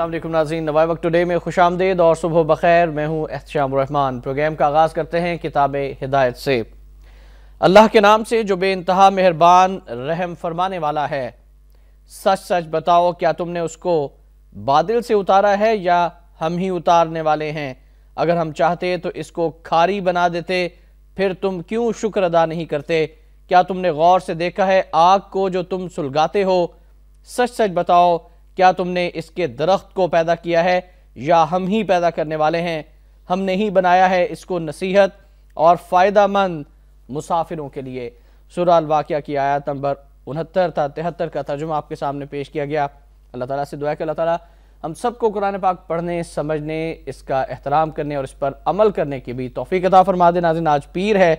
असलम नाजीन नवाई वक्त टुडे में खुश आमदेद और सुबह बखैर मैं हूँ एहतशाम प्रोग्राम का आगाज़ करते हैं किताब हिदायत से अल्लाह के नाम से जो बे इंतहा मेहरबान रहम फरमाने वाला है सच सच बताओ क्या तुमने उसको बादल से उतारा है या हम ही उतारने वाले हैं अगर हम चाहते तो इसको खारी बना देते फिर तुम क्यों शुक्र अदा नहीं करते क्या तुमने गौर से देखा है आग को जो तुम सुलगाते हो सच सच बताओ क्या तुमने इसके दरख्त को पैदा किया है या हम ही पैदा करने वाले हैं हमने ही बनाया है इसको नसीहत और फ़ायदा मंद मुसाफिरों के लिए सुराल वाक्य की आयत नंबर उनहत्तर था तिहत्तर का तर्जुमा आपके सामने पेश किया गया अल्लाह ताला से दुआ कि अल्लाह ताला हम सबको कुरान पाक पढ़ने समझने इसका एहतराम करने और इस पर अमल करने की भी तोफ़ी कदा फरमा दे नाजिन आज पीर है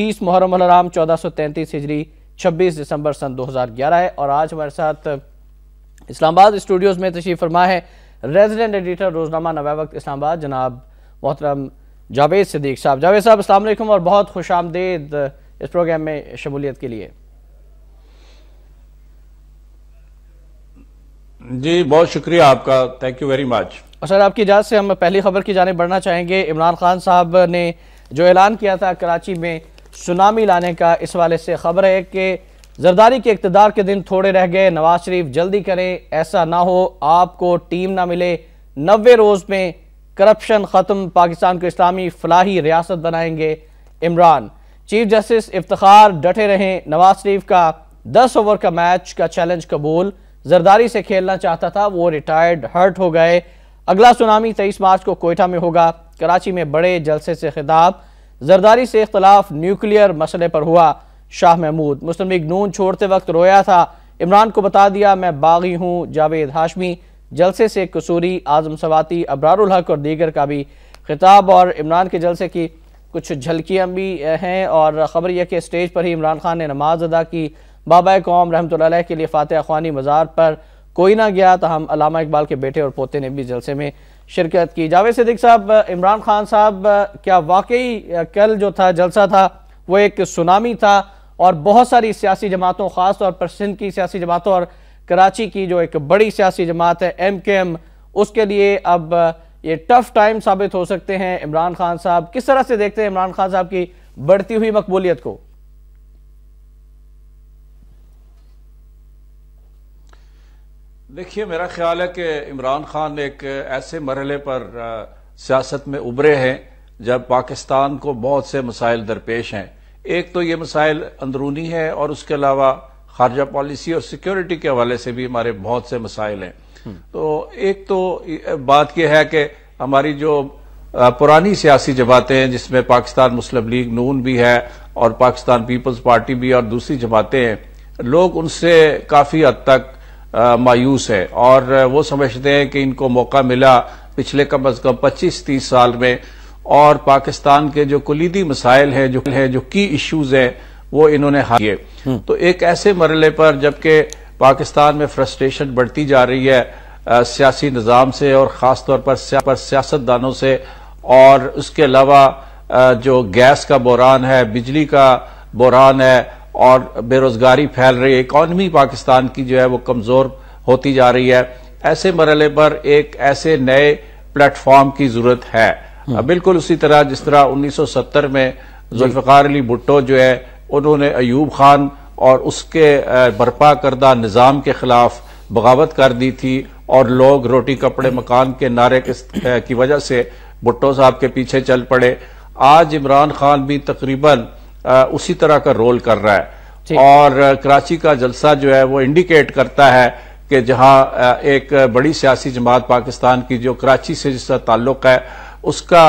तीस मुहरम चौदह सौ तैंतीस हिजरी छब्बीस दिसंबर सन दो हज़ार ग्यारह है और आज हमारे साथ इस्लामाबाद स्टूडियोज़ में तशीफ फरमा है रेजिडेंट एडिटर रोज़नामा नवा वक्त इस्लामाबाद जनाब मोहतरम जावेद सदीक साहब जावेद साहब असल और बहुत खुश आमदेद इस प्रोग्राम में शमूलियत के लिए जी बहुत शुक्रिया आपका थैंक यू वेरी मच और सर आपकी इजाज़त से हम पहली खबर की जानब बढ़ना चाहेंगे इमरान खान साहब ने जो ऐलान किया था कराची में सुनामी लाने का इस वाले से खबर है कि जरदारी के इकतदार के दिन थोड़े रह गए नवाज शरीफ जल्दी करें ऐसा ना हो आपको टीम ना मिले नबे रोज़ में करप्शन ख़त्म पाकिस्तान को इस्लामी फलाही रियासत बनाएंगे इमरान चीफ जस्टिस इफ्तार डटे रहें नवाज शरीफ का दस ओवर का मैच का चैलेंज कबूल जरदारी से खेलना चाहता था वो रिटायर्ड हर्ट हो गए अगला सुनामी तेईस मार्च को कोयटा में होगा कराची में बड़े जलसे से खिताब जरदारी से इख्तलाफ न्यूक्लियर मसले पर हुआ शाह महमूद मुस्लिम लीग नून छोड़ते वक्त रोया था इमरान को बता दिया मैं बागी हूँ जावेद हाशमी जलसे से कसूरी आजम सवाती अबरारुल हक और दीगर का भी खिताब और इमरान के जलसे की कुछ झलकियाँ भी हैं और ख़बर यह कि स्टेज पर ही इमरान खान ने नमाज अदा की बाबा कौम रहमत के लिए फ़ातह खानी मज़ार पर कोई ना गया हम अलामा इकबाल के बेटे और पोते ने भी जलसे में शिरकत की जावेद सिद्दीक साहब इमरान खान साहब क्या वाकई कल जो था जलसा था वो एक सुनामी था और बहुत सारी सियासी जमातों ख़ासतौर पर सिंध की सियासी जमातों और कराची की जो एक बड़ी सियासी जमात है एम के एम उसके लिए अब ये टफ टाइम साबित हो सकते हैं इमरान खान साहब किस तरह से देखते हैं इमरान खान साहब की बढ़ती हुई मकबूलियत को देखिए मेरा ख्याल है कि इमरान खान एक ऐसे मरहले पर सियासत में उभरे हैं जब पाकिस्तान को बहुत से मसाइल दरपेश हैं एक तो ये मसाइल अंदरूनी है और उसके अलावा खारजा पॉलिसी और सिक्योरिटी के हवाले से भी हमारे बहुत से मसाइल हैं हम्म। तो एक तो बात यह है कि हमारी जो पुरानी सियासी जमातें हैं जिसमें पाकिस्तान मुस्लिम लीग नून भी है और पाकिस्तान पीपल्स पार्टी भी और दूसरी जमातें हैं लोग उनसे काफ़ी हद तक मायूस है और वो समझते हैं कि इनको मौका मिला पिछले कम अज कम पच्चीस तीस साल में और पाकिस्तान के जो कुलीदी मसाइल है जो है जो की इश्यूज है वो इन्होंने हार हम्म। तो एक ऐसे मरले पर जबकि पाकिस्तान में फ्रस्ट्रेशन बढ़ती जा रही है सियासी निज़ाम से और खासतौर पर, सियासतदानों से और उसके अलावा जो गैस का बहरान है बिजली का बहरान है और बेरोजगारी फैल रही है इकॉनमी पाकिस्तान की जो है वो कमज़ोर होती जा रही है ऐसे मरले पर एक ऐसे नए प्लेटफॉर्म की ज़रूरत है हाँ। बिल्कुल उसी तरह जिस तरह 1970 में जुल्फ़ार अली भुट्टो जो है उन्होंने अयूब खान और उसके बर्पा करदा निज़ाम के खिलाफ बगावत कर दी थी और लोग रोटी कपड़े मकान के नारे की वजह से भुट्टो साहब के पीछे चल पड़े आज इमरान खान भी तकरीबन उसी तरह का रोल कर रहा है और कराची का जलसा जो है वो इंडिकेट करता है कि जहां एक बड़ी सियासी जमात पाकिस्तान की जो कराची से जिसका ताल्लुक है उसका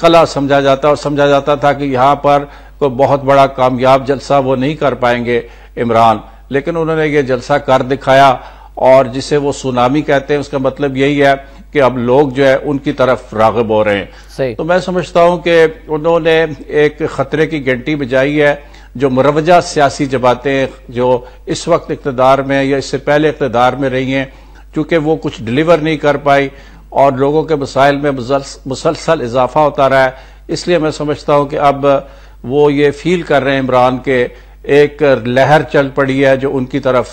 कला समझा जाता और समझा जाता था कि यहाँ पर कोई बहुत बड़ा कामयाब जलसा वो नहीं कर पाएंगे इमरान लेकिन उन्होंने ये जलसा कर दिखाया और जिसे वो सुनामी कहते हैं उसका मतलब यही है कि अब लोग जो है उनकी तरफ रागब हो रहे हैं तो मैं समझता हूं कि उन्होंने एक खतरे की घंटी बजाई है जो मुरवजा सियासी जमातें जो इस वक्त इकतदार में या इससे पहले इकतदार में रही हैं चूंकि वो कुछ डिलीवर नहीं कर पाई और लोगों के मसाइल में मुसलसल इजाफा होता रहा है इसलिए मैं समझता हूँ कि अब वो ये फील कर रहे हैं इमरान के एक लहर चल पड़ी है जो उनकी तरफ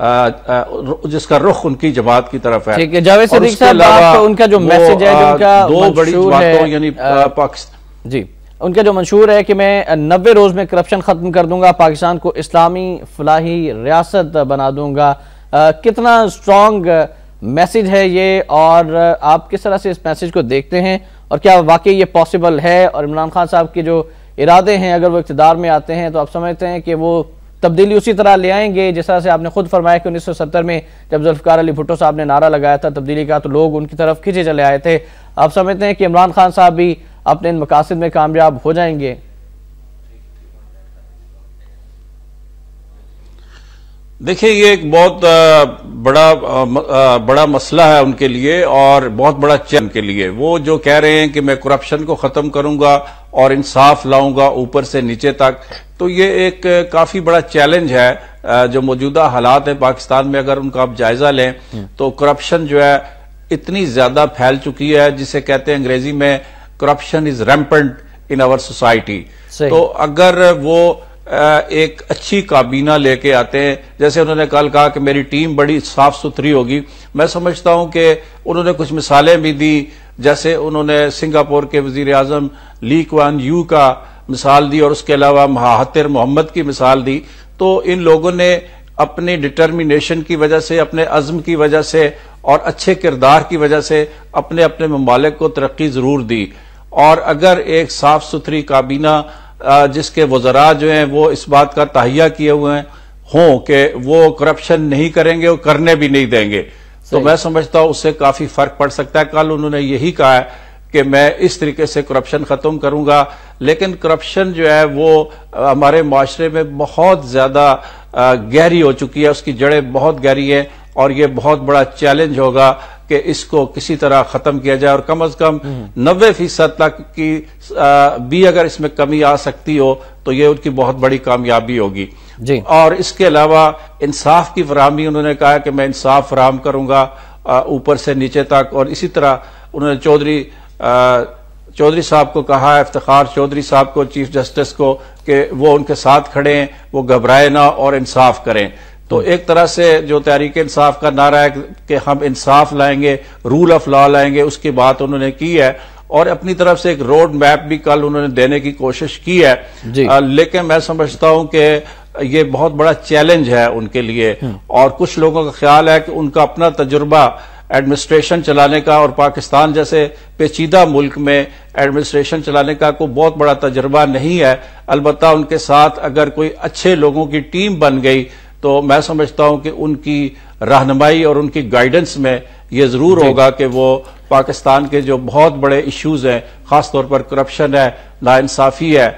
आ, आ, जिसका रुख उनकी जमात की तरफ है ठीक है जावेद सदीक साहब तो उनका जो मैसेज है उनका दो बड़ी बातों यानी पाकिस्तान जी उनका जो मंशूर है कि मैं नब्बे रोज़ में करप्शन ख़त्म कर दूंगा पाकिस्तान को इस्लामी फलाही रियासत बना दूंगा आ, कितना स्ट्रॉन्ग मैसेज है ये और आप किस तरह से इस मैसेज को देखते हैं और क्या वाकई ये पॉसिबल है और इमरान खान साहब के जो इरादे हैं अगर वो इकतदार में आते हैं तो आप समझते हैं कि वो तब्दीली उसी तरह ले आएंगे जिस तरह से आपने खुद फरमाया कि 1970 में जब जुल्फकार अली भुट्टो साहब ने नारा लगाया था तब्दीली का तो लोग उनकी तरफ खींचे चले आए थे आप समझते हैं कि इमरान खान साहब भी अपने इन मकासद में कामयाब हो जाएंगे देखिए ये एक बहुत बड़ा बड़ा मसला है उनके लिए और बहुत बड़ा चैन के लिए वो जो कह रहे हैं कि मैं करप्शन को ख़त्म करूंगा और इंसाफ लाऊंगा ऊपर से नीचे तक तो ये एक काफ़ी बड़ा चैलेंज है जो मौजूदा हालात हैं पाकिस्तान में अगर उनका आप जायज़ा लें हम्म। तो करप्शन जो है इतनी ज़्यादा फैल चुकी है जिसे कहते हैं अंग्रेजी में corruption is rampant in our society तो अगर वो एक अच्छी काबीना लेके आते हैं जैसे उन्होंने कल कहा कि मेरी टीम बड़ी साफ सुथरी होगी मैं समझता हूं कि उन्होंने कुछ मिसालें भी दी जैसे उन्होंने सिंगापुर के वजीर अजम ली क्वान यू का मिसाल दी और उसके अलावा महातिर मोहम्मद की मिसाल दी तो इन लोगों ने अपनी डिटर्मिनेशन की वजह से अपने अज़म की वजह से और अच्छे किरदार की वजह से अपने अपने ममालिक को तरक्की ज़रूर दी और अगर एक साफ़ सुथरी काबीना जिसके वजरा जो हैं वो इस बात का तहिया किए हुए हैं हों कि वो करप्शन नहीं करेंगे और करने भी नहीं देंगे तो मैं समझता हूं उससे काफी फर्क पड़ सकता है कल उन्होंने यही कहा है कि मैं इस तरीके से करप्शन खत्म करूंगा लेकिन करप्शन जो है वो हमारे माशरे में बहुत ज्यादा गहरी हो चुकी है उसकी जड़ें बहुत गहरी हैं और ये बहुत बड़ा चैलेंज होगा कि इसको किसी तरह खत्म किया जाए और कम अज कम नब्बे फीसद तक की भी अगर इसमें कमी आ सकती हो तो ये उनकी बहुत बड़ी कामयाबी होगी जी। और इसके अलावा इंसाफ की फरहमी उन्होंने कहा कि मैं इंसाफ फराम करूंगा ऊपर से नीचे तक और इसी तरह उन्होंने चौधरी चौधरी साहब को कहा इफ्तार चौधरी साहब को चीफ जस्टिस को कि वो उनके साथ खड़े हैं वो घबराए ना और इंसाफ करें तो एक तरह से जो तहरीक इंसाफ का नारा है कि हम इंसाफ लाएंगे रूल ऑफ लॉ लाएंगे उसकी बात उन्होंने की है और अपनी तरफ से एक रोड मैप भी कल उन्होंने देने की कोशिश की है लेकिन मैं समझता हूं कि ये बहुत बड़ा चैलेंज है उनके लिए हम्म। और कुछ लोगों का ख्याल है कि उनका अपना तजुर्बा एडमिनिस्ट्रेशन चलाने का और पाकिस्तान जैसे पेचीदा मुल्क में एडमिनिस्ट्रेशन चलाने का कोई बहुत बड़ा तजुर्बा नहीं है अलबत्ता उनके साथ अगर कोई अच्छे लोगों की टीम बन गई तो मैं समझता हूं कि उनकी रहनमाई और उनकी गाइडेंस में ये ज़रूर होगा कि वो पाकिस्तान के जो बहुत बड़े इश्यूज़ हैं खासतौर पर करप्शन है नाइंसाफी है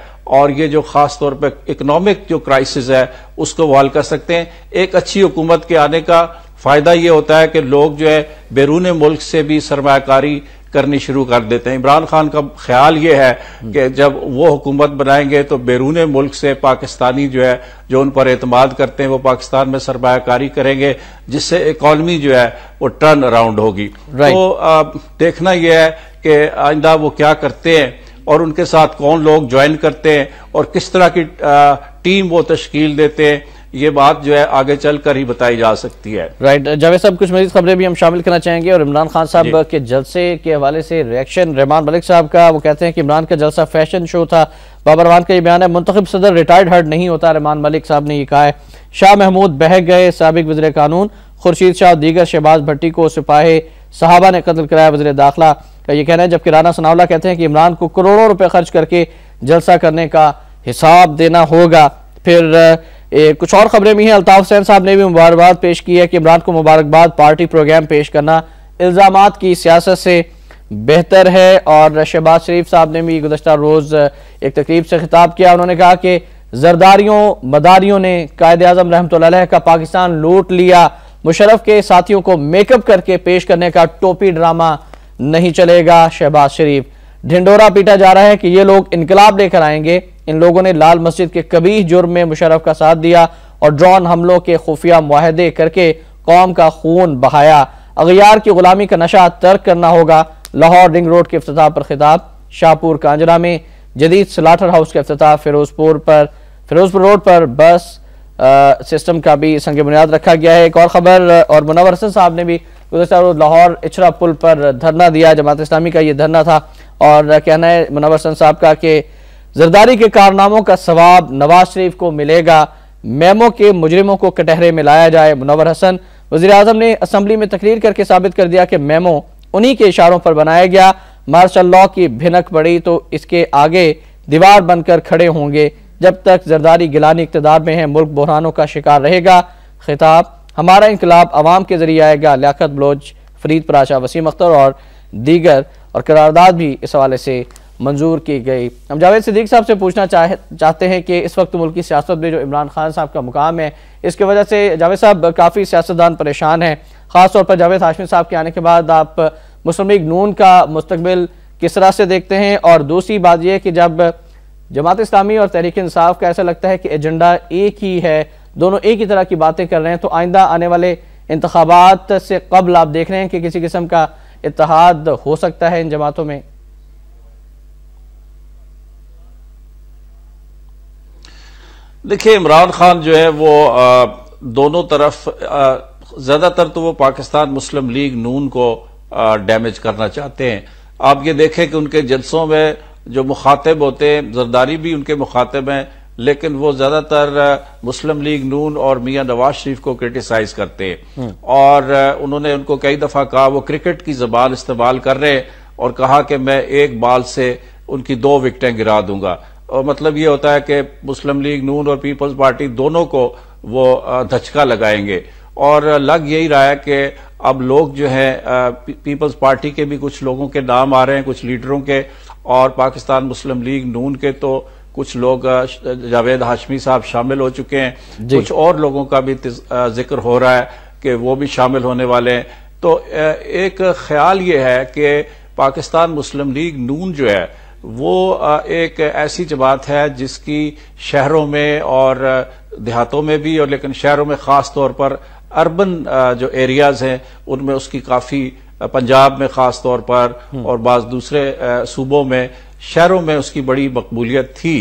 और ये जो ख़ास तौर पर इकनॉमिक जो क्राइसिस है उसको वाल कर सकते हैं एक अच्छी हुकूमत के आने का फ़ायदा ये होता है कि लोग जो है बैरून मुल्क से भी सरमाकारी करनी शुरू कर देते हैं इमरान खान का ख्याल ये है कि जब वो हुकूमत बनाएंगे तो बैरून मुल्क से पाकिस्तानी जो है जो उन पर एतम करते हैं वो पाकिस्तान में सरमाकारी करेंगे जिससे इकॉनमी जो है वो टर्न अराउंड होगी तो आ, देखना यह है कि आइंदा वो क्या करते हैं और उनके साथ कौन लोग ज्वाइन करते हैं और किस तरह की आ, टीम वो तश्कील देते हैं ये बात जो है आगे चल कर ही बताई जा सकती है राइट जावेद साहब कुछ मजीद खबरें भी हम शामिल करना चाहेंगे और इमरान खान साहब के जलसे के हवाले से रिएक्शन रहमान मलिक साहब का वो कहते हैं कि इमरान का जलसा फैशन शो था बाबरवान का ये बयान है मुंतब सदर रिटायर्ड हर्ड नहीं होता रहमान मलिक साहब ने यह कहा है शाह महमूद बहक गए सबक वजर कानून खुर्शीद शाह दीगर शहबाज भट्टी को सिपाही साहबा ने कत्ल कराया वजर दाखिला का ये कहना है जबकि राना सनावला कहते हैं कि इमरान को करोड़ों रुपए खर्च करके जलसा करने का हिसाब देना होगा फिर एक कुछ और खबरें भी हैं अल्ताफ हुसैन साहब ने भी मुबारकबाद पेश की है कि इमरान को मुबारकबाद पार्टी प्रोग्राम पेश करना इल्ज़ाम की सियासत से बेहतर है और शहबाज शरीफ साहब ने भी गुजशत रोज़ एक तकरीब से खिताब किया उन्होंने कहा कि जरदारियों मदारियों ने कायद अजम रहमत का पाकिस्तान लूट लिया मुशरफ के साथियों को मेकअप करके पेश करने का टोपी ड्रामा नहीं चलेगा शहबाज शरीफ ढिंडोरा पीटा जा रहा है कि ये लोग इनकलाब लेकर आएंगे इन लोगों ने लाल मस्जिद के कभी जुर्म में मुशरफ का साथ दिया और ड्रोन हमलों के खुफिया माहदे करके कौम का खून बहाया अगियार की गुलामी का नशा तर्क करना होगा लाहौर रिंग रोड के अफ्ताह पर खिताब शाहपुर कांजरा में जदीद सलाटर हाउस का अफ्त फिरोजपुर पर फिरोजपुर रोड पर बस आ, सिस्टम का भी संग बुनियाद रखा गया है एक और खबर और मुनावर हसन साहब ने भी गुजशत रोज लाहौर इचरा पुल पर धरना दिया जमात इस्लामी का ये धरना था और कहना है मुनावर हसन साहब का कि जरदारी के कारनामों का सवाब नवाज शरीफ को मिलेगा मेमो के मुजरिमों को कटहरे में लाया जाए मुनवर हसन वजी अजम ने असम्बली में तकरीर करके साबित कर दिया कि मेमो उन्हीं के इशारों पर बनाया गया मार्शल लॉ की भिनक पड़ी तो इसके आगे दीवार बनकर खड़े होंगे जब तक जरदारी गिलानी इकतदार में है मुल्क बहरानों का शिकार रहेगा खिताब हमारा इनकलाब आवाम के जरिए आएगा लियात बलोच फरीद पराशा वसीम अख्तर और दीगर और करारदाद भी इस हवाले से मंजूर की गई हम जावेद सिद्दीक साहब से पूछना चाह चाहते हैं कि इस वक्त मुल्क की सियासत में जो इमरान खान साहब का मुकाम है इसकी वजह से जावेद साहब काफ़ी सियासतदान परेशान हैं ख़ासतौर पर जावेद हाशमी साहब के आने के बाद आप मुस्लिम लीग नून का मुस्तबिल किस तरह से देखते हैं और दूसरी बात यह कि जब जमात इस्लामी और तहरीक इंसाफ का ऐसा लगता है कि एजेंडा एक ही है दोनों एक ही तरह की बातें कर रहे हैं तो आइंदा आने वाले इंतबात से कबल आप देख रहे हैं कि किसी किस्म का इतिहाद हो सकता है इन जमातों में देखिए इमरान खान जो है वो आ, दोनों तरफ ज़्यादातर तो वो पाकिस्तान मुस्लिम लीग नून को डैमेज करना चाहते हैं आप ये देखें कि उनके जलसों में जो मुखातिब होते हैं जरदारी भी उनके मुखातिब हैं लेकिन वो ज़्यादातर मुस्लिम लीग नून और मियाँ नवाज शरीफ को क्रिटिसाइज करते हैं हम्म। और उन्होंने उनको कई दफ़ा कहा वो क्रिकेट की जबान इस्तेमाल कर रहे हैं और कहा कि मैं एक बाल से उनकी दो विकटें गिरा दूंगा और मतलब ये होता है कि मुस्लिम लीग नून और पीपल्स पार्टी दोनों को वो धचका लगाएंगे और लग यही रहा है कि अब लोग जो हैं पीपल्स पार्टी के भी कुछ लोगों के नाम आ रहे हैं कुछ लीडरों के और पाकिस्तान मुस्लिम लीग नून के तो कुछ लोग जावेद हाशमी साहब शामिल हो चुके हैं कुछ और लोगों का भी जिक्र हो रहा है कि वो भी शामिल होने वाले हैं तो एक ख्याल ये है कि पाकिस्तान मुस्लिम लीग नून जो है वो एक ऐसी जमात है जिसकी शहरों में और देहातों में भी और लेकिन शहरों में ख़ास तौर पर अर्बन जो एरियाज़ हैं उनमें उसकी काफ़ी पंजाब में ख़ास तौर पर हम्म। और बाज़ दूसरे सूबों में शहरों में उसकी बड़ी मकबूलियत थी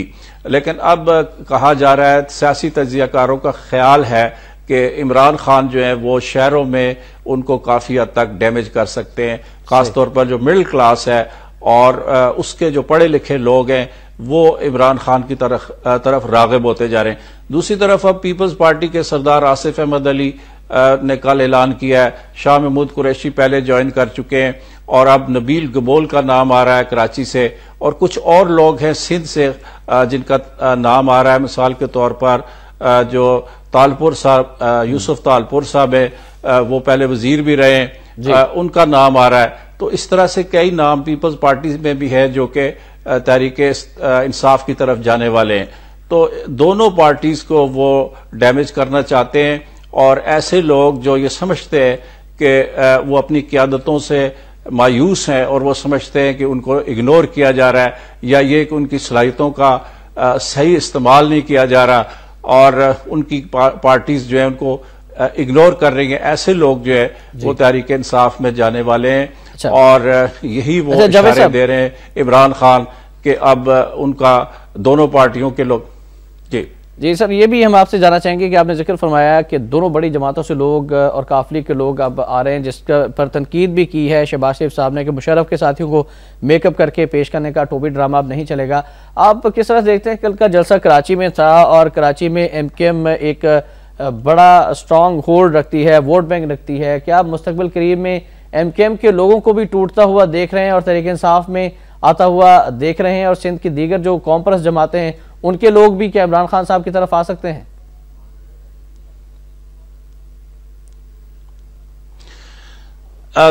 लेकिन अब कहा जा रहा है सियासी तजियाकारों का ख्याल है कि इमरान खान जो है वो शहरों में उनको काफ़ी हद तक डैमेज कर सकते हैं खासतौर पर जो मिडिल क्लास है और उसके जो पढ़े लिखे लोग हैं वो इमरान खान की तरफ तरफ रागब होते जा रहे हैं दूसरी तरफ अब पीपल्स पार्टी के सरदार आसिफ अहमद अली ने कल ऐलान किया है शाह महमूद कुरैशी पहले ज्वाइन कर चुके हैं और अब नबील गबोल का नाम आ रहा है कराची से और कुछ और लोग हैं सिंध से जिनका नाम आ रहा है मिसाल के तौर पर जो तालपुर साहब यूसुफ तालपुर साहब है वो पहले वजीर भी रहे हैं उनका नाम आ रहा है तो इस तरह से कई नाम पीपल्स पार्टी में भी है जो कि तहरीक इंसाफ की तरफ जाने वाले हैं तो दोनों पार्टीज को वो डैमेज करना चाहते हैं और ऐसे लोग जो ये समझते हैं कि वो अपनी क्यादतों से मायूस हैं और वो समझते हैं कि उनको इग्नोर किया जा रहा है या ये कि उनकी सलाहितों का सही इस्तेमाल नहीं किया जा रहा और उनकी पार्टीज जो है उनको इग्नोर कर रही है ऐसे लोग जो है वो तहरीक इंसाफ में जाने वाले हैं अच्छा। और यही वो अच्छा, इशारे दे रहे हैं इमरान खान के अब उनका दोनों पार्टियों के लोग जी जी सर ये भी हम आपसे जानना चाहेंगे कि आपने जिक्र फरमाया कि दोनों बड़ी जमातों से लोग और काफली के लोग अब आ रहे हैं जिस पर तनकीद भी की है शहबाज शरीफ साहब ने कि मुशरफ के साथियों को मेकअप करके पेश करने का टोपी ड्रामा अब नहीं चलेगा आप किस तरह से देखते हैं कल का जलसा कराची में था और कराची में एम एक बड़ा स्ट्रॉन्ग होल्ड रखती है वोट बैंक रखती है क्या आप मुस्तबिल करीब में एम के एम के लोगों को भी टूटता हुआ देख रहे हैं और तरीके इंसाफ में आता हुआ देख रहे हैं और सिंध की दीगर जो कॉम्प्रेस जमाते हैं उनके लोग भी क्या इमरान खान साहब की तरफ आ सकते हैं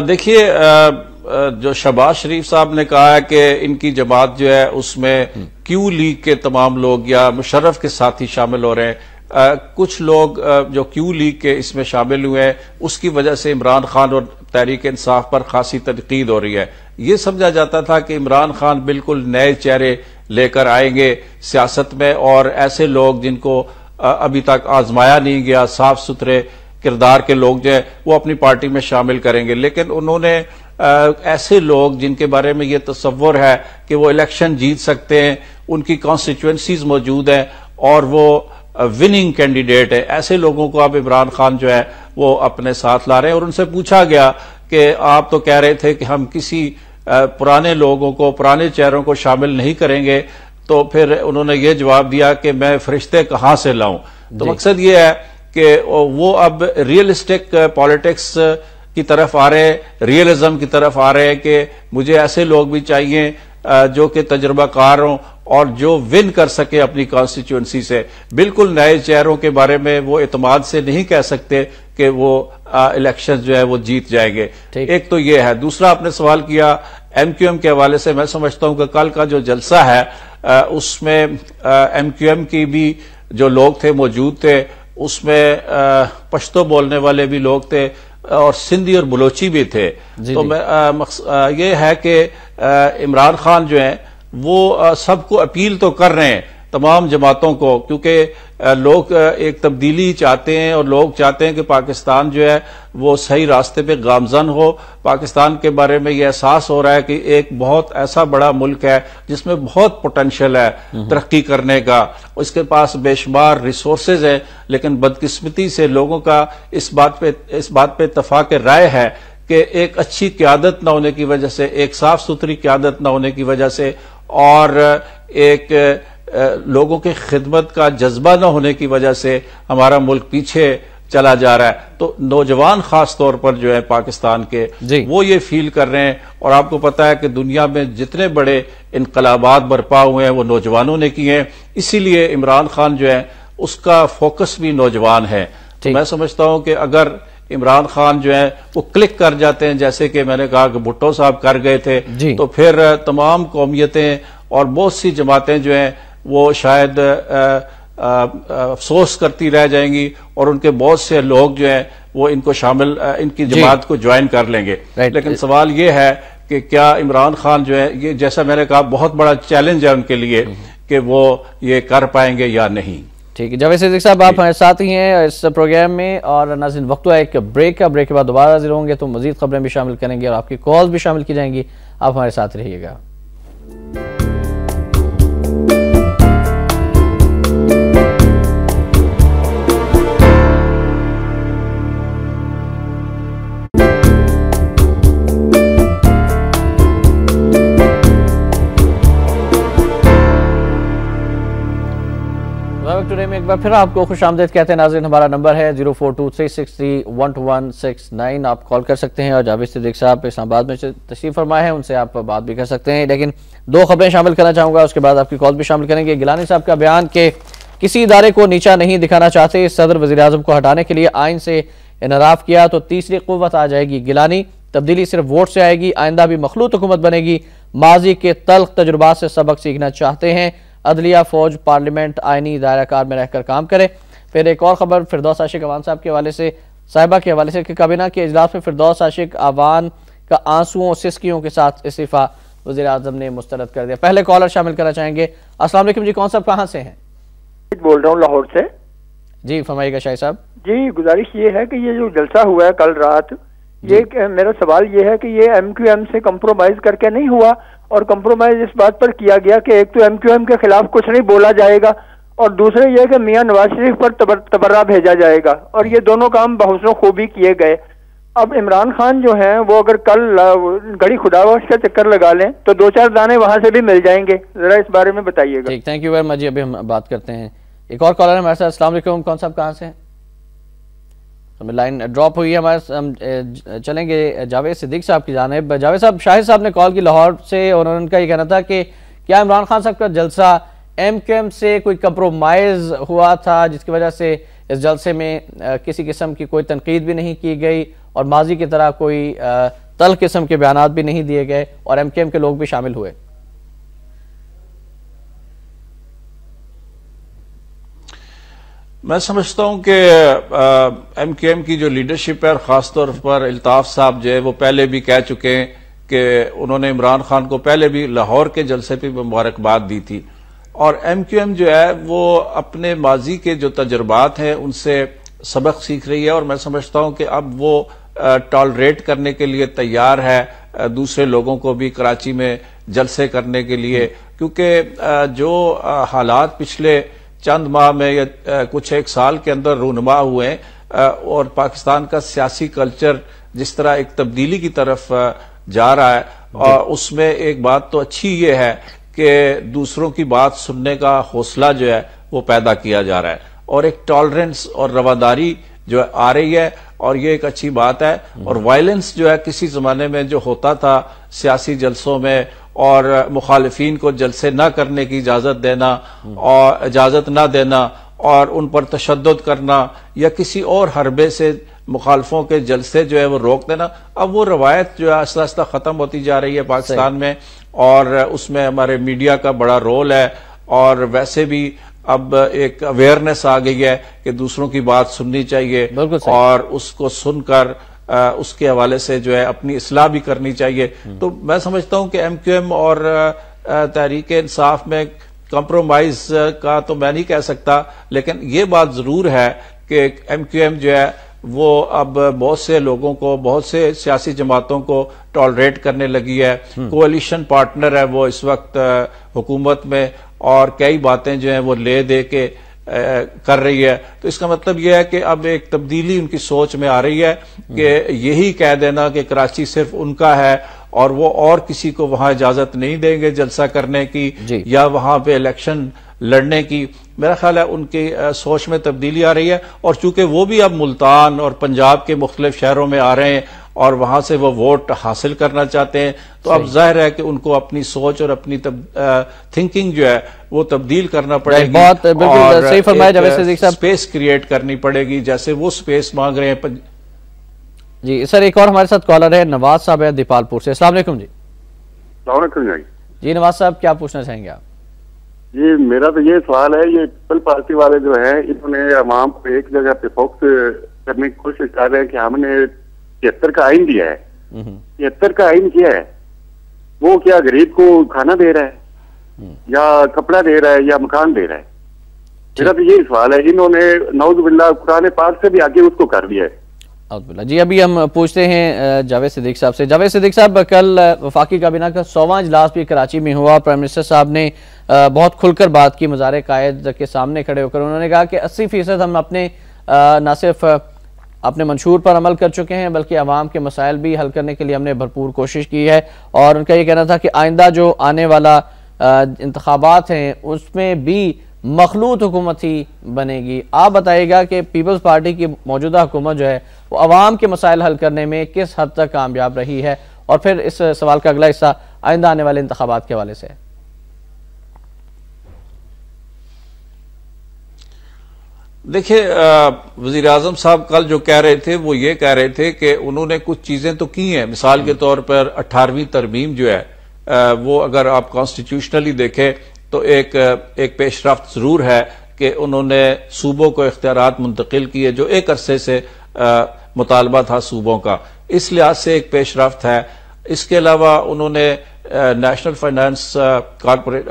देखिए जो शबाज शरीफ साहब ने कहा है कि इनकी जमात जो है उसमें क्यू हम्म। लीग के तमाम लोग या मुशर्रफ के साथ ही शामिल हो रहे हैं आ, कुछ लोग आ, जो क्यू लीग के इसमें शामिल हुए हैं उसकी वजह से इमरान खान और तहरीक इंसाफ पर खासी तनकीद हो रही है ये समझा जाता था कि इमरान खान बिल्कुल नए चेहरे लेकर आएंगे सियासत में और ऐसे लोग जिनको अभी तक आजमाया नहीं गया साफ सुथरे किरदार के लोग जो है वो अपनी पार्टी में शामिल करेंगे लेकिन उन्होंने ऐसे लोग जिनके बारे में ये तस्वर है कि वो इलेक्शन जीत सकते हैं उनकी कॉन्स्टिट्यूंसीज मौजूद हैं और वो विनिंग कैंडिडेट है ऐसे लोगों को आप इमरान खान जो है वो अपने साथ ला रहे हैं और उनसे पूछा गया कि आप तो कह रहे थे कि हम किसी पुराने लोगों को पुराने चेहरों को शामिल नहीं करेंगे तो फिर उन्होंने ये जवाब दिया कि मैं फरिश्ते कहाँ से लाऊं तो मकसद ये है कि वो अब रियलिस्टिक पॉलिटिक्स की तरफ आ रहे हैं रियलिज्म की तरफ आ रहे हैं कि मुझे ऐसे लोग भी चाहिए जो कि तजर्बाकार हों और जो विन कर सके अपनी कॉन्स्टिट्यूंसी से बिल्कुल नए चेहरों के बारे में वो इतमाद से नहीं कह सकते कि वो इलेक्शन जो है वो जीत जाएंगे एक तो ये है दूसरा आपने सवाल किया एमक्यूएम के हवाले से मैं समझता हूं कि कल का जो जलसा है उसमें एमक्यूएम की भी जो लोग थे मौजूद थे उसमें पश्तो बोलने वाले भी लोग थे और सिंधी और बलोची भी थे तो मैं आ, आ, ये है कि इमरान खान जो है वो सबको अपील तो कर रहे हैं तमाम जमातों को क्योंकि लोग एक तब्दीली चाहते हैं और लोग चाहते हैं कि पाकिस्तान जो है वो सही रास्ते पे गामजन हो पाकिस्तान के बारे में ये एहसास हो रहा है कि एक बहुत ऐसा बड़ा मुल्क है जिसमें बहुत पोटेंशियल है हम्म। तरक्की करने का उसके पास बेशुमार रिसोर्सेज हैं लेकिन बदकिस्मती से लोगों का इस बात पे इस बात पे इतफाक राय है कि एक अच्छी क्यादत ना होने की वजह से एक साफ सुथरी क्यादत ना होने की वजह से और एक लोगों की खिदमत का जज्बा न होने की वजह से हमारा मुल्क पीछे चला जा रहा है तो नौजवान खास तौर पर जो है पाकिस्तान के वो ये फील कर रहे हैं और आपको पता है कि दुनिया में जितने बड़े इनकलाबाद बरपा हुए हैं वो नौजवानों ने किए हैं इसीलिए इमरान खान जो है उसका फोकस भी नौजवान है तो मैं समझता हूं कि अगर इमरान खान जो है वो क्लिक कर जाते हैं जैसे कि मैंने कहा कि भुट्टो साहब कर गए थे तो फिर तमाम कौमियतें और बहुत सी जमातें जो हैं वो शायद अफसोस करती रह जाएंगी और उनके बहुत से लोग जो हैं वो इनको शामिल इनकी जमात को ज्वाइन कर लेंगे लेकिन सवाल ये है कि क्या इमरान खान जो है ये जैसा मैंने कहा बहुत बड़ा चैलेंज है उनके लिए हम्म। कि वो ये कर पाएंगे या नहीं ठीक है जवेद सिद्दीक साहब आप हमारे साथ ही हैं इस प्रोग्राम में और नाजिन वक्त हुआ एक ब्रेक का ब्रेक के बाद दोबारा हाजिर होंगे तो मजीद खबरें भी शामिल करेंगे और आपकी कॉल्स भी शामिल की जाएंगी आप हमारे साथ रहिएगा जुड़े में एक बार फिर आपको खुश आमदेद कहते हैं नाजिन हमारा नंबर है zero four two three six three one two one six nine आप कॉल कर सकते हैं और जावेद सिद्दीक साहब इस्लाबाद में तशरीफ फरमाए हैं उनसे आप बात भी कर सकते हैं लेकिन दो खबरें शामिल करना चाहूँगा उसके बाद आपकी कॉल भी शामिल करेंगे गिलानी साहब का बयान के किसी इदारे को नीचा नहीं दिखाना चाहते सदर वजी अजम को हटाने के लिए आइन से इनराफ किया तो तीसरी कुत आ जाएगी गिलानी तब्दीली सिर्फ वोट से आएगी आइंदा भी मखलूत हुकूमत बनेगी माजी के तल्ख तजुर्बा से सबक सीखना चाहते हैं अदलिया फौज पार्लियामेंट आइनी दायराकार में रहकर काम करे फिर एक और खबर फिरदौस आशिक अवान साहब के हवाले से साहिबा के हवाले से कि काबीना के अजलास में फिरदौस आशिक अवान का आंसुओं सिस्कियों के साथ इस्तीफ़ा वजीर आजम ने मुस्तरद कर दिया पहले कॉलर शामिल करना चाहेंगे असल जी कौन साहब कहाँ से हैं बोल रहा हूँ लाहौर से जी फरमाइएगा शाही साहब जी गुजारिश ये है कि ये जो जलसा हुआ है कल रात ये मेरा सवाल ये है कि ये एम एम से कम्प्रोमाइज करके नहीं हुआ और कम्प्रोमाइज इस बात पर किया गया कि एक तो एम के खिलाफ कुछ नहीं बोला जाएगा और दूसरे ये कि मियाँ नवाज शरीफ पर तबर, तबर्रा भेजा जाएगा और ये दोनों काम बहुसों खूबी किए गए अब इमरान खान जो हैं वो अगर कल घड़ी खुदावश का चक्कर लगा लें तो दो चार दाने वहाँ से भी मिल जाएंगे जरा इस बारे में बताइएगा थैंक यू वेरी मच जी अभी हम बात करते हैं एक और कॉलर है हमारे साथ असला कौन साहब कहाँ से हैं तो हमें लाइन ड्रॉप हुई है हमारे हम चलेंगे जावेद सिद्दीक साहब की जाने जावेद साहब शाहिद साहब ने कॉल की लाहौर से और उनका ये कहना था कि क्या इमरान खान साहब का जलसा एम क्यू एम से कोई कंप्रोमाइज़ हुआ था जिसकी वजह से इस जलसे में किसी किस्म की कोई तनकीद भी नहीं की गई और माजी की तरह कोई तल किस्म के बयान भी नहीं दिए गए और एम के एम के लोग भी शामिल हुए मैं समझता हूं कि एम क्यू एम की जो लीडरशिप है ख़ासतौर पर अल्ताफ़ साहब जो है वो पहले भी कह चुके हैं कि उन्होंने इमरान खान को पहले भी लाहौर के जलसे पर मुबारकबाद दी थी और एम क्यू एम जो है वो अपने माजी के जो तजुर्बात हैं उनसे सबक सीख रही है और मैं समझता हूं कि अब वो टॉलरेट करने के लिए तैयार है दूसरे लोगों को भी कराची में जलसे करने के लिए क्योंकि जो हालात पिछले चंद माह में या कुछ एक साल के अंदर रूनमा हुए और पाकिस्तान का सियासी कल्चर जिस तरह एक तब्दीली की तरफ जा रहा है और उसमें एक बात तो अच्छी ये है कि दूसरों की बात सुनने का हौसला जो है वो पैदा किया जा रहा है और एक टॉलरेंस और रवादारी जो है आ रही है और ये एक अच्छी बात है हम्म। और वायलेंस जो है किसी जमाने में जो होता था सियासी जलसों में और मुखालफी को जलसे न करने की इजाज़त देना और इजाज़त न देना और उन पर तशद करना या किसी और हरबे से मुखालफों के जलसे जो है वो रोक देना अब वो रवायत जो है आस्ता आस्ता ख़त्म होती जा रही है पाकिस्तान में और उसमें हमारे मीडिया का बड़ा रोल है और वैसे भी अब एक अवेयरनेस आ गई है कि दूसरों की बात सुननी चाहिए और उसको सुनकर आ, उसके हवाले से जो है अपनी असलाह भी करनी चाहिए तो मैं समझता हूं कि एम क्यू एम और तहरीक इंसाफ में कंप्रोमाइज का तो मैं नहीं कह सकता लेकिन ये बात जरूर है कि एम क्यू एम जो है वो अब बहुत से लोगों को बहुत से सियासी जमातों को टॉलरेट करने लगी है कोलिशन हम्म। पार्टनर है वो इस वक्त हुकूमत में और कई बातें जो है वो ले दे के कर रही है तो इसका मतलब यह है कि अब एक तब्दीली उनकी सोच में आ रही है कि यही कह देना कि कराची सिर्फ उनका है और वो और किसी को वहां इजाजत नहीं देंगे जलसा करने की या वहां पे इलेक्शन लड़ने की मेरा ख्याल है उनकी सोच में तब्दीली आ रही है और चूंकि वो भी अब मुल्तान और पंजाब के मुख्तलिफ शहरों में आ रहे हैं और वहां से वो वोट हासिल करना चाहते हैं तो अब जाहिर है कि उनको अपनी सोच और अपनी तब, आ, थिंकिंग जो है वो तब्दील करना पड़ेगा बहुत बिल्कुल सही फरमाया स्पेस क्रिएट करनी पड़ेगी जैसे वो स्पेस मांग रहे हैं जी सर एक और हमारे साथ कॉलर है नवाज साहब है दीपालपुर से असला जी जी नवाज साहब क्या पूछना चाहेंगे आप जी मेरा तो ये सवाल है ये पीपल पार्टी वाले जो है इन्होंने अवाम को एक जगह पे फोक्स करने की कोशिश कर रहे हैं कि हमने तिहत्तर का आइन दिया है तिहत्तर हम्म। का आइन किया है वो क्या गरीब को खाना दे रहा है हम्म। या कपड़ा दे रहा है या मकान दे रहा है मेरा तो यही सवाल है इन्होंने नौज बिल्ला कुरान पाक से भी आगे उसको कर दिया है जी अभी हम पूछते हैं जावेद सिद्दीक साहब से जावेद सिद्दीक साहब कल वफाकी काबीना का सौवा इजलास भी कराची में हुआ प्राइम मिनिस्टर साहब ने बहुत खुलकर बात की मज़ार कायद के सामने खड़े होकर उन्होंने कहा कि अस्सी फीसद हम अपने ना सिर्फ अपने मंशूर पर अमल कर चुके हैं बल्कि आवाम के मसाइल भी हल करने के लिए हमने भरपूर कोशिश की है और उनका ये कहना था कि आइंदा जो आने वाला इंतबात हैं उसमें भी मखलूत हुकूमत ही बनेगी आप बताइएगा कि पीपल्स पार्टी की मौजूदा हुकूमत जो है वो आवाम के मसाइल हल करने में किस हद तक कामयाब रही है और फिर इस सवाल का अगला हिस्सा आइंदा आने वाले इंतबात के हवाले से है देखिए वजीर अजम साहब कल जो कह रहे थे वो ये कह रहे थे कि उन्होंने कुछ चीज़ें तो की हैं मिसाल के हम्म। तौर पर अट्ठारहवीं तरमीम जो है आ, वो अगर आप कॉन्स्टिट्यूशनली देखें तो एक एक पेशरफ ज़रूर है कि उन्होंने सूबों को इख्तियार मुंतकिल किए जो एक अरसे से आ, मुतालबा था सूबों का इस लिहाज से एक पेशरफ है इसके अलावा उन्होंने नेशनल फाइनेंस कॉरपोरेट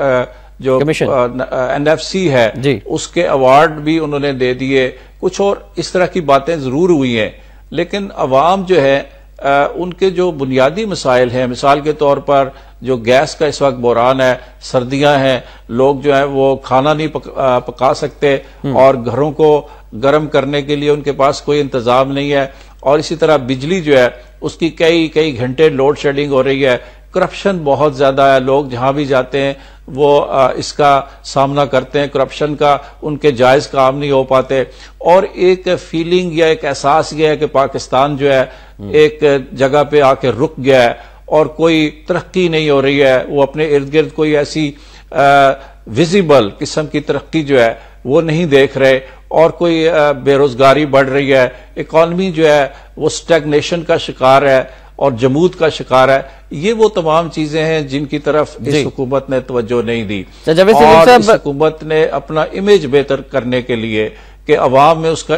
जो एनएफसी है उसके अवार्ड भी उन्होंने दे दिए कुछ और इस तरह की बातें जरूर हुई हैं लेकिन अवाम जो है आ, उनके जो बुनियादी मसाइल हैं मिसाल के तौर पर जो गैस का इस वक्त बहरान है सर्दियां हैं लोग जो है वो खाना नहीं पक, आ, पका सकते हम्म। और घरों को गर्म करने के लिए उनके पास कोई इंतजाम नहीं है और इसी तरह बिजली जो है उसकी कई कई घंटे लोड शेडिंग हो रही है करप्शन बहुत ज़्यादा है लोग जहां भी जाते हैं वो इसका सामना करते हैं करप्शन का उनके जायज़ काम नहीं हो पाते और एक फीलिंग या एक एहसास यह है कि पाकिस्तान जो है हम्म। एक जगह पे आके रुक गया है और कोई तरक्की नहीं हो रही है वो अपने इर्द गिर्द कोई ऐसी विजिबल किस्म की तरक्की जो है वो नहीं देख रहे और कोई बेरोजगारी बढ़ रही है इकॉनमी जो है वो स्टेगनेशन का शिकार है और जमूद का शिकार है ये वो तमाम चीजें हैं जिनकी तरफ इस हुकूमत ने तवज्जो नहीं दी तो और इस हुकूमत ने अपना इमेज बेहतर करने के लिए के अवाम में उसका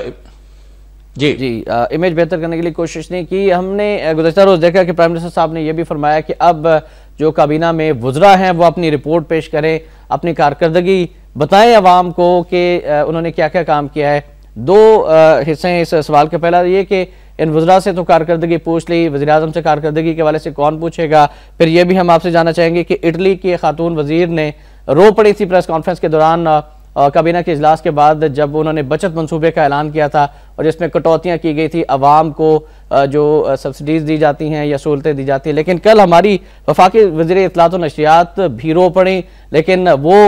जी जी आ, इमेज बेहतर करने के लिए कोशिश नहीं की हमने गुजशत रोज देखा कि प्राइम मिनिस्टर साहब ने यह भी फरमाया कि अब जो काबीना में वुजरा हैं वो अपनी रिपोर्ट पेश करें अपनी कारकर्दगी बताएं अवाम को कि उन्होंने क्या क्या काम किया है दो हिस्से हैं इस सवाल का पहला ये कि इन वजरा से तो कारकर्दगी पूछ ली वजी अजम से कारकर्दगी के वाले से कौन पूछेगा फिर ये भी हम आपसे जानना चाहेंगे कि इटली की खातून वजीर ने रो पड़ी थी प्रेस कॉन्फ्रेंस के दौरान काबीना के अजलास के बाद जब उन्होंने बचत मनसूबे का ऐलान किया था और जिसमें कटौतियाँ की गई थी आवाम को जो सब्सिडीज़ दी जाती हैं या सहूलतें दी जाती हैं लेकिन कल हमारी वफाकी वजी अतलात नशियात भी रो पड़ी लेकिन वो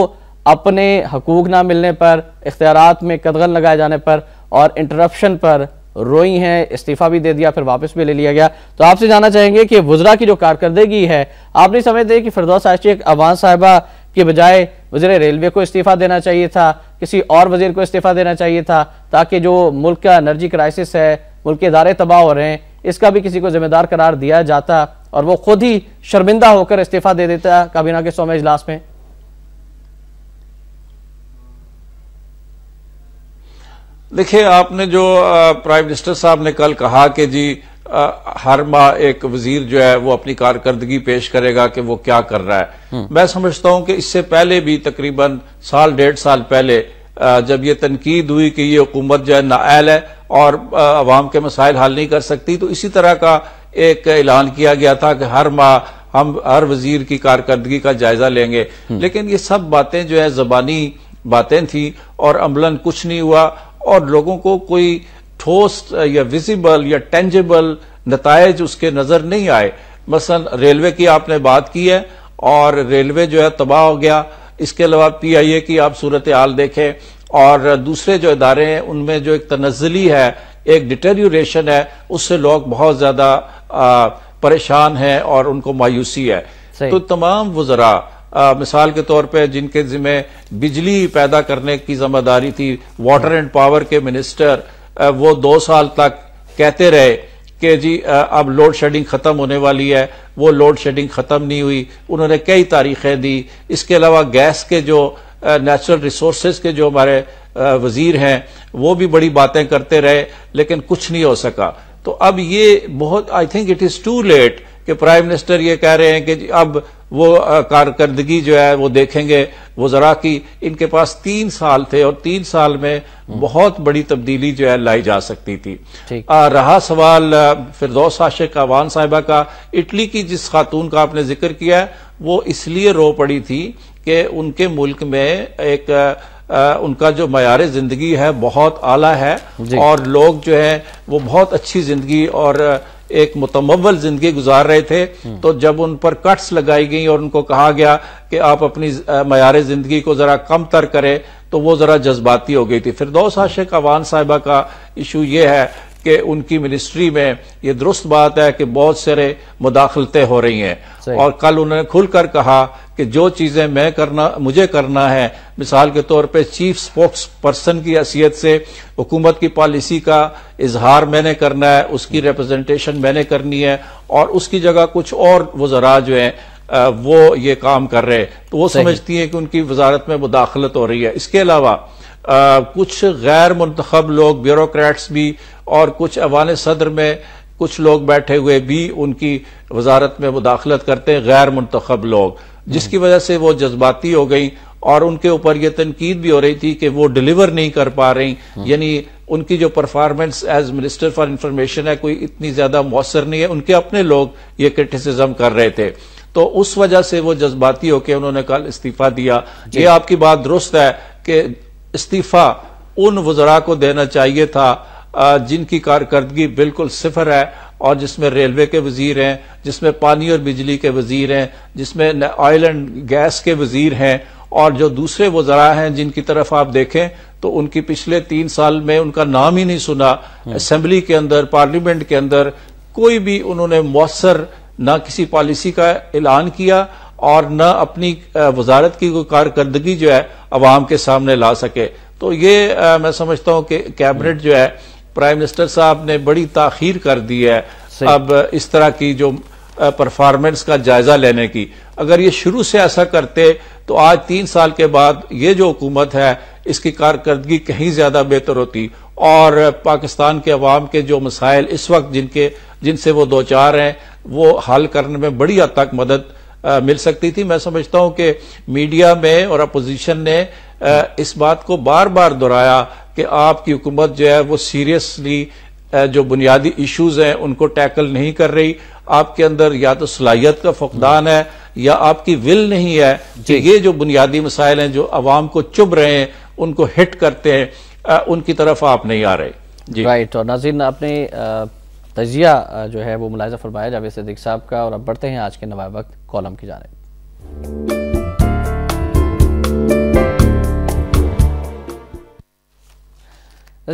अपने हकूक ना मिलने पर इख्तियार में कदगन लगाए जाने पर और इंटरप्शन पर रोई हैं इस्तीफा भी दे दिया फिर वापस भी ले लिया गया तो आपसे जानना चाहेंगे कि वजरा की जो कारकर्दगी है आप नहीं समझते कि फिरदौस आशी एक अवान साहबा के बजाय वजीर रेलवे को इस्तीफ़ा देना चाहिए था किसी और वजीर को इस्तीफ़ा देना चाहिए था ताकि जो मुल्क का एनर्जी क्राइसिस है मुल्क के इदारे तबाह हो रहे हैं इसका भी किसी को जिम्मेदार करार दिया जाता और वो खुद ही शर्मिंदा होकर इस्तीफ़ा दे देता काबीना के सौवें इजलास में देखिए आपने जो प्राइम मिनिस्टर साहब ने कल कहा कि जी आ, हर माह एक वजीर जो है वो अपनी कारकर्दगी पेश करेगा कि वो क्या कर रहा है हम्म। मैं समझता हूं कि इससे पहले भी तकरीबन साल डेढ़ साल पहले आ, जब ये तनकीद हुई कि ये हुकूमत जो है नाअल है और अवाम के मसाइल हल नहीं कर सकती तो इसी तरह का एक ऐलान किया गया था कि हर माह हम हर वजीर की कारकर्दगी का जायजा लेंगे हम्म। लेकिन ये सब बातें जो है जबानी बातें थी और अमलन कुछ नहीं हुआ और लोगों को कोई ठोस या विजिबल या टेंजेबल नतज उसके नज़र नहीं आए मसलन रेलवे की आपने बात की है और रेलवे जो है तबाह हो गया इसके अलावा पी आई ए की आप सूरत हाल देखें और दूसरे जो इदारे हैं उनमें जो एक तनजली है एक डिटेरेशन है उससे लोग बहुत ज़्यादा परेशान हैं और उनको मायूसी है तो तमाम वजरा आ, मिसाल के तौर पे जिनके जिम्मे बिजली पैदा करने की जिम्मेदारी थी वाटर एंड पावर के मिनिस्टर आ, वो दो साल तक कहते रहे कि जी आ, अब लोड शेडिंग ख़त्म होने वाली है वो लोड शेडिंग ख़त्म नहीं हुई उन्होंने कई तारीखें दी इसके अलावा गैस के जो नेचुरल रिसोर्स के जो हमारे वजीर हैं वो भी बड़ी बातें करते रहे लेकिन कुछ नहीं हो सका तो अब ये बहुत I think it is too late कि प्राइम मिनिस्टर ये कह रहे हैं कि अब वो कारकर्दगी जो है वो देखेंगे वजरा की इनके पास तीन साल थे और तीन साल में हम्म। बहुत बड़ी तब्दीली जो है लाई जा सकती थी आ, रहा सवाल फिरदौस आशिक अवान साहिबा का इटली की जिस खातून का आपने जिक्र किया है वो इसलिए रो पड़ी थी कि उनके मुल्क में एक आ, उनका जो मैार ज़िंदगी है बहुत आला है और लोग जो है वो बहुत अच्छी ज़िंदगी और एक मुतमवल जिंदगी गुजार रहे थे हम्म। तो जब उन पर कट्स लगाई गई और उनको कहा गया कि आप अपनी मैार जिंदगी को जरा कम तर करें तो वो जरा जज्बाती हो गई थी फिर दो आशिक अवान साहिबा का इशू यह है कि उनकी मिनिस्ट्री में ये दुरुस्त बात है कि बहुत सारे मुदाखलतें हो रही हैं और कल उन्होंने खुलकर कहा कि जो चीज़ें मैं करना मुझे करना है मिसाल के तौर पर चीफ स्पोक्स पर्सन की हैसियत से हुकूमत की पॉलिसी का इजहार मैंने करना है उसकी रिप्रेजेंटेशन मैंने करनी है और उसकी जगह कुछ और वो जरा जो है वो ये काम कर रहे तो वो समझती है कि उनकी वजारत में मुदाखलत हो रही है इसके अलावा कुछ गैर मुंतखब लोग ब्यूरोक्रेट्स भी और कुछ अवान सदर में कुछ लोग बैठे हुए भी उनकी वजारत में मुदाखलत करते हैं गैर मुंतब लोग जिसकी वजह से वो जज्बाती हो गई और उनके ऊपर ये तनकीद भी हो रही थी कि वो डिलीवर नहीं कर पा रही हम्म। यानी उनकी जो performance as minister for information है कोई इतनी ज्यादा मौसर नहीं है उनके अपने लोग ये क्रिटिसिज्म कर रहे थे तो उस वजह से वो जज्बाती होकर उन्होंने कल इस्तीफा दिया ये आपकी बात दुरुस्त है कि इस्तीफा उन वजरा को देना चाहिए था जिनकी कारकर्दगी बिल्कुल सिफर है और जिसमें रेलवे के वजीर हैं जिसमें पानी और बिजली के वजीर हैं जिसमें ऑयल एंड गैस के वजीर हैं और जो दूसरे वजरा हैं जिनकी तरफ आप देखें तो उनकी पिछले तीन साल में उनका नाम ही नहीं सुना असम्बली हम्म। के अंदर पार्लियामेंट के अंदर कोई भी उन्होंने मौसर ना किसी पॉलिसी का ऐलान किया और न अपनी वजारत की कोई कारकर्दगी जो है अवाम के सामने ला सके तो ये आ, मैं समझता हूं कि कैबिनेट हम्म। जो है प्राइम मिनिस्टर साहब ने बड़ी ताखीर कर दी है अब इस तरह की जो परफॉर्मेंस का जायजा लेने की अगर ये शुरू से ऐसा करते तो आज तीन साल के बाद ये जो हुकूमत है इसकी कारकर्दगी कहीं ज्यादा बेहतर होती और पाकिस्तान के अवाम के जो मसाइल इस वक्त जिनके जिनसे वो दो चार हैं वो हल करने में बड़ी हद तक मदद आ, मिल सकती थी मैं समझता हूं कि मीडिया में और अपोजिशन ने आ, इस बात को बार बार दोहराया कि आपकी हुकूमत जो है वो सीरियसली जो बुनियादी इश्यूज हैं उनको टैकल नहीं कर रही आपके अंदर या तो सलाहियत का फकदान है या आपकी विल नहीं है कि ये जो बुनियादी मसाइल हैं जो आवाम को चुभ रहे हैं उनको हिट करते हैं उनकी तरफ आप नहीं आ रहे जी राइट और नाजिन आपने तजिया जो है वो मुलायजा फरमाया जावेद सदीक साहब का और अब बढ़ते हैं आज के नवाब वक्त कॉलम की जाने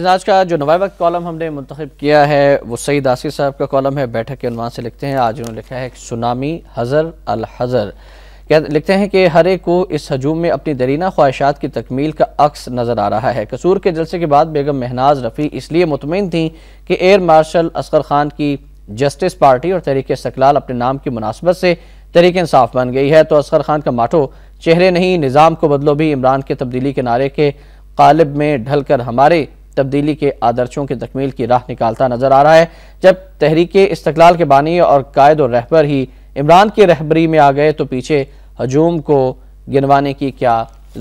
तो आज का जो नवा वक्त कॉलम हमने मुंतब किया है वो सईद आसिर साहब का कॉलम है बैठक के अनुमान से लिखते हैं आज उन्होंने लिखा है सुनामी हज़र अल हज़र क्या लिखते हैं कि हर एक को इस हजूम में अपनी दरीना ख्वाहिशात की तकमील का अक्स नज़र आ रहा है कसूर के जलसे के बाद बेगम महनाज रफ़ी इसलिए मुतमिन थी कि एयर मार्शल असगर खान की जस्टिस पार्टी और तहरीक सकलाल अपने नाम की मुनासबत से तहरीक इंसाफ बन गई है तो असगर खान का माठो चेहरे नहीं निज़ाम को बदलो भी इमरान के तब्दीली के नारे के कालिब में ढलकर हमारे तब्दीली के आदर्शों की तकमील की राह निकालता नजर आ रहा है जब तहरीक इस्तलाल के बानी और कायद और रहबर ही इमरान की रहबरी में आ गए तो पीछे हजूम को गिनवाने की क्या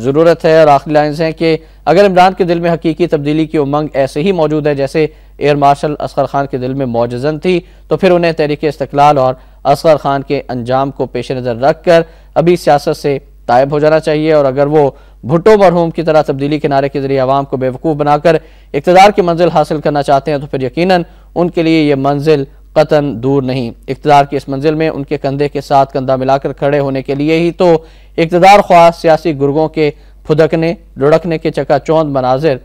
ज़रूरत है और आखिरी लाइन हैं कि अगर इमरान के दिल में हकीकी तब्दीली की उमंग ऐसे ही मौजूद है जैसे एयर मार्शल असगर खान के दिल में मौजन थी तो फिर उन्हें तहरीक इस्तलाल और असगर खान के अंजाम को पेश नज़र रख कर अभी सियासत से तायब हो जाना चाहिए और अगर वो भुट्टो मरहूम की तरह तब्दीली के नारे के जरिए आवाम को बेवकूफ़ बनाकर इकतदार की मंजिल हासिल करना चाहते हैं तो फिर यकीन उनके लिए ये मंजिल कतन दूर नहीं इकतदार की इस मंजिल में उनके कंधे के साथ कंधा मिलाकर खड़े होने के लिए ही तो इकतदार ख्वास सियासी गुर्गों के फुदकने लुढ़कने के चौंद मनाजिर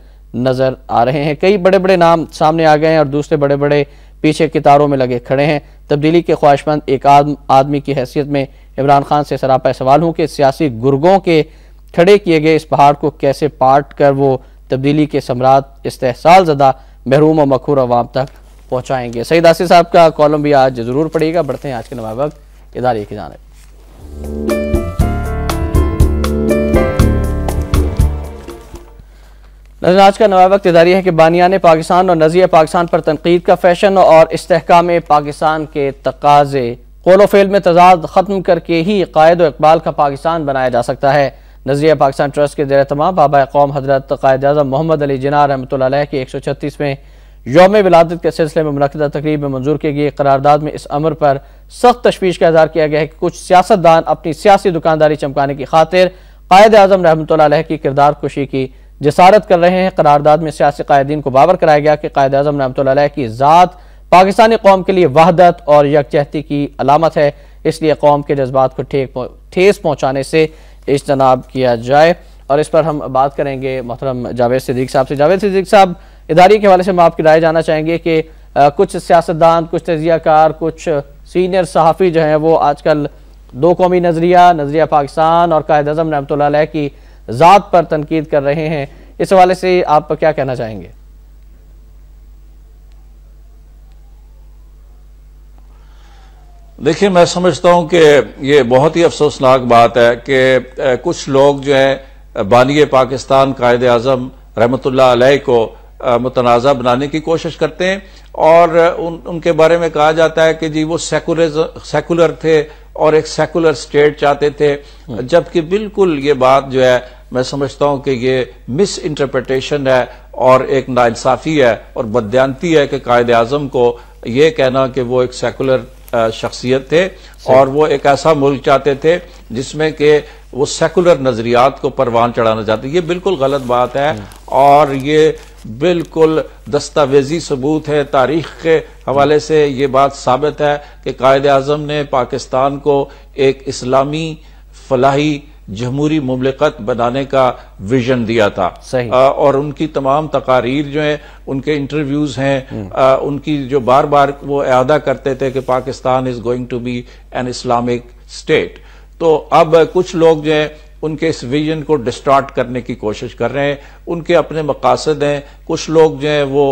नज़र आ रहे हैं कई बड़े बड़े नाम सामने आ गए हैं और दूसरे बड़े बड़े पीछे कितारों में लगे खड़े हैं तब्दीली के ख्वाहिशमंद एक आदमी की हैसियत में इमरान खान से सरापा सवाल हूँ कि सियासी गुर्गों के खड़े किए गए इस पहाड़ को कैसे पाट कर वो तब्दीली के सम्राट इस्तेसाल ज़दा महरूम और मखूर अवाम तक पहुंचाएंगे सईद आसिफ साहब का कॉलम भी आज ज़रूर पड़ेगा बढ़ते हैं आज के नवा वक्त इदारे की जानब आज का नवा वक्त इदारी है कि ने पाकिस्तान और नज़िया पाकिस्तान पर तनकीद का फैशन और इसकाम पाकिस्तान के तकाजे कोलोफेल में तजाद ख़त्म करके ही कायद व इकबाल का पाकिस्तान बनाया जा सकता है नजरिया पाकिस्तान ट्रस्ट के जरतमाम तमाम बाबा कौम हजरत कायद अजम मोहम्मद अली जना रहमत की एक सौ छत्तीसवें योम विलादत के सिलसिले में मनदा तकरीब में मंजूर की गई करारदाद में इस अमर पर सख्त तशवीश का इजहार किया गया है कि कुछ सियासतदान अपनी सियासी दुकानदारी चमकाने की खातिर कायद अजम रहमत की किरदार कुशी की जसारत कर रहे हैं करारदाद में सियासी कायदीन को बाबर कराया गया कि कायद अजम रहमत की ज़ात पाकिस्तानी कौम के लिए वहदत और यकजहती की अलामत है इसलिए कौम के जज्बात को ठेस पहुँचाने से इजतनाब किया जाए और इस पर हम बात करेंगे मोहतरम जावेद सिद्दीक साहब से जावेद सिद्दीक साहब इदारे के हवाले से हम आपकी राय जाना चाहेंगे कि कुछ सियासतदान कुछ तजियाकार कुछ सीनियर सहाफ़ी जो हैं वो आजकल दो कौमी नज़रिया नज़रिया पाकिस्तान और कायद अजम रहमत की ज़ात पर तनकीद कर रहे हैं इस हवाले से आप क्या कहना चाहेंगे देखिए मैं समझता हूं कि ये बहुत ही अफसोसनाक बात है कि कुछ लोग जो हैं बानिय पाकिस्तान कायद अजम रहमत को मुतनाज़ा बनाने की कोशिश करते हैं और उन उनके बारे में कहा जाता है कि जी वो सेकुलर सेकुलर थे और एक सेकुलर स्टेट चाहते थे हम्म। जबकि बिल्कुल ये बात जो है मैं समझता हूं कि ये मिस इंटरप्रटेशन है और एक नासाफी है और बदयांती है कि कायद अजम को ये कहना कि वो एक सेकुलर शख्सियत थे और वो एक ऐसा मुल्क चाहते थे जिसमें कि वो सेकुलर नज़रियात को परवान चढ़ाना चाहते ये बिल्कुल गलत बात है और ये बिल्कुल दस्तावेजी सबूत है तारीख के हवाले से ये बात साबित है कि कायद अजम ने पाकिस्तान को एक इस्लामी फलाही जमहूरी मुमलिकत बनाने का विजन दिया था सही। आ, और उनकी तमाम तकारीर जो है उनके इंटरव्यूज हैं हम्म। आ, उनकी जो बार बार वो अदा करते थे कि Pakistan is going to be an Islamic state तो अब कुछ लोग जो है उनके इस विजन को डिस्टार्ट करने की कोशिश कर रहे हैं उनके अपने मकासद हैं कुछ लोग जो हैं वो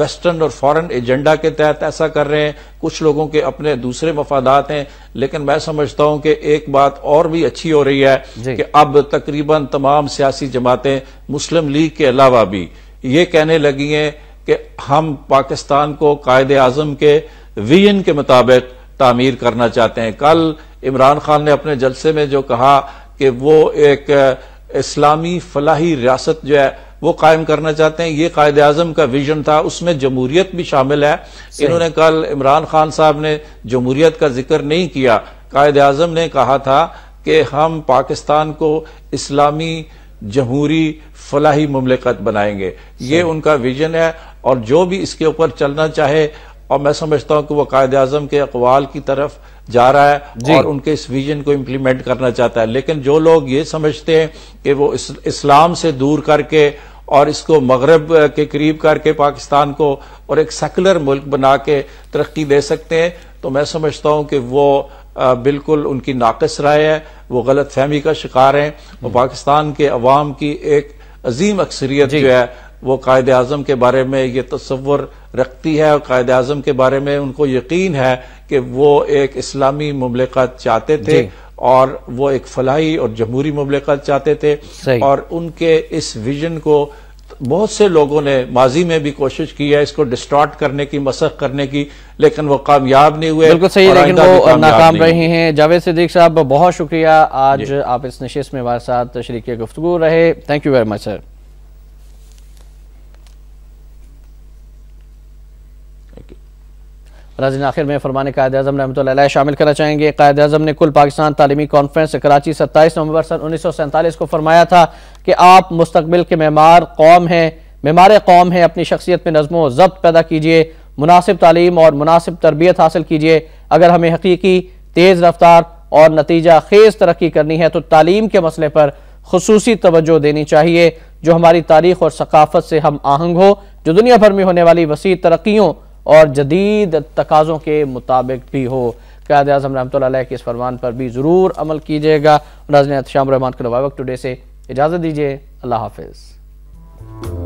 वेस्टर्न और फॉरेन एजेंडा के तहत ऐसा कर रहे हैं कुछ लोगों के अपने दूसरे मफादात हैं लेकिन मैं समझता हूं कि एक बात और भी अच्छी हो रही है कि अब तकरीबन तमाम सियासी जमातें मुस्लिम लीग के अलावा भी ये कहने लगी हैं कि हम पाकिस्तान को कायद अजम के विजन के मुताबिक तामीर करना चाहते हैं कल इमरान खान ने अपने जलसे में जो कहा कि वो एक इस्लामी फलाही रियासत जो है वो कायम करना चाहते हैं ये कायद आजम का विजन था उसमें जमूरियत भी शामिल है इन्होंने कल इमरान खान साहब ने जमहूरियत का जिक्र नहीं किया कायद आजम ने कहा था कि हम पाकिस्तान को इस्लामी जमहूरी फलाही ममलिकत बनाएंगे ये उनका विजन है और जो भी इसके ऊपर चलना चाहे और मैं समझता हूँ कि वो कायद अजम के अकवाल की तरफ जा रहा है और उनके इस विजन को इम्प्लीमेंट करना चाहता है लेकिन जो लोग ये समझते हैं कि वो इस, इस्लाम से दूर करके और इसको मगरब के करीब करके पाकिस्तान को और एक सेकुलर मुल्क बना के तरक्की दे सकते हैं तो मैं समझता हूँ कि वो बिल्कुल उनकी नाकस राय है वो गलत फहमी का शिकार हैं और पाकिस्तान के अवाम की एक अजीम अक्सरियत जो है वो कायद अजम के बारे में ये तस्वर रखती है और कायद अजम के बारे में उनको यकीन है कि वो एक इस्लामी ममलिकत चाहते थे और वो एक फलाही और जमहूरी ममलिकत चाहते थे और उनके इस विजन को बहुत से लोगों ने माजी में भी कोशिश की है इसको डिस्टॉर्ट करने की मशक करने की लेकिन वो कामयाब नहीं हुए बिल्कुल सही लेकिन वो नाकाम रहे हैं जावेद सिद्दीक साहब बहुत शुक्रिया आज आप इस नशे में हमारे साथ शरीक गुफ्तु रहे thank you very much sir नाजिन आखिर में फरमान कायद अजम रहमत शामिल करना चाहेंगे कायद अजम ने कुल पाकिस्तान तलीमी कॉन्फ्रेंस कराची सत्ताईस नवंबर सन उन्नीस सौ सैंतालीस को फरमाया था कि आप मुस्तबिल के मेमार कौम हैं मेमार कौम हैं अपनी शख्सियत में नज़मो ज़ब्त पैदा कीजिए मुनासिब तालीम और मुनासिब तरबियत हासिल कीजिए अगर हमें हकीकी तेज़ रफ्तार और नतीजा खेज तरक्की करनी है तो तालीम के मसले पर खसूसी तोज्जो देनी चाहिए जो हमारी तारीख और सकाफत से हम आहंग हो जो दुनिया भर में होने वाली वसी तरक्यों और जदीद तकाज़ों के मुताबिक भी हो क्या अजम रहमत के इस फरमान पर भी ज़रूर अमल कीजिएगा नाजन शाम रहमान को नवाबक टुडे से इजाज़त दीजिए अल्लाह हाफिज़